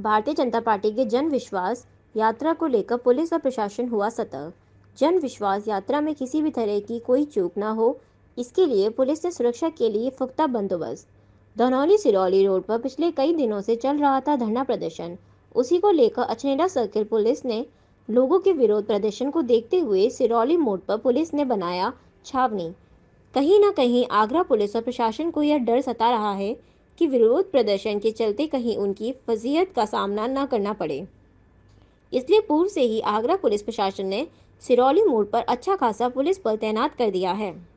भारतीय जनता पार्टी के जन विश्वास यात्रा को लेकर पुलिस और प्रशासन हुआ सतर्क जन विश्वास यात्रा में किसी भी तरह की कोई चूक ना हो इसके लिए पुलिस ने सुरक्षा के लिए पुख्ता बंदोबस्त धनौली सिरौली रोड पर पिछले कई दिनों से चल रहा था धरना प्रदर्शन उसी को लेकर अछनेडा सर्किल पुलिस ने लोगों के विरोध प्रदर्शन को देखते हुए सिरौली मोड़ पर पुलिस ने बनाया छावनी कहीं ना कहीं आगरा पुलिस और प्रशासन को यह डर सता रहा है कि विरोध प्रदर्शन के चलते कहीं उनकी फजीहत का सामना न करना पड़े इसलिए पूर्व से ही आगरा पुलिस प्रशासन ने सिरौली मोड़ पर अच्छा खासा पुलिस बल तैनात कर दिया है